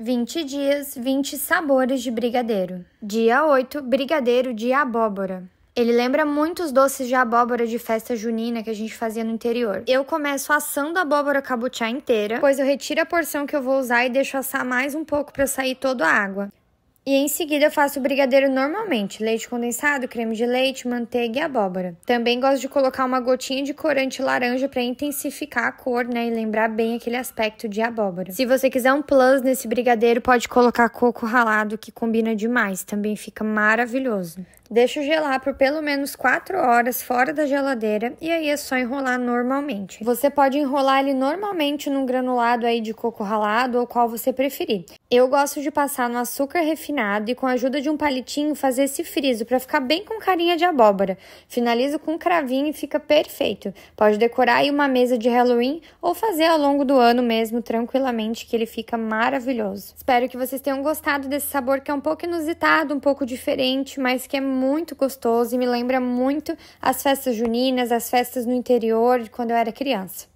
20 dias, 20 sabores de brigadeiro. Dia 8, brigadeiro de abóbora. Ele lembra muito os doces de abóbora de festa junina que a gente fazia no interior. Eu começo assando a abóbora cabuchá inteira, pois eu retiro a porção que eu vou usar e deixo assar mais um pouco para sair toda a água. E em seguida eu faço o brigadeiro normalmente, leite condensado, creme de leite, manteiga e abóbora. Também gosto de colocar uma gotinha de corante laranja para intensificar a cor, né, e lembrar bem aquele aspecto de abóbora. Se você quiser um plus nesse brigadeiro, pode colocar coco ralado, que combina demais, também fica maravilhoso. Deixo gelar por pelo menos 4 horas fora da geladeira e aí é só enrolar normalmente. Você pode enrolar ele normalmente num granulado aí de coco ralado ou qual você preferir. Eu gosto de passar no açúcar refinado e com a ajuda de um palitinho fazer esse friso para ficar bem com carinha de abóbora. Finalizo com um cravinho e fica perfeito. Pode decorar aí uma mesa de Halloween ou fazer ao longo do ano mesmo tranquilamente que ele fica maravilhoso. Espero que vocês tenham gostado desse sabor que é um pouco inusitado, um pouco diferente, mas que é muito muito gostoso e me lembra muito as festas juninas, as festas no interior de quando eu era criança.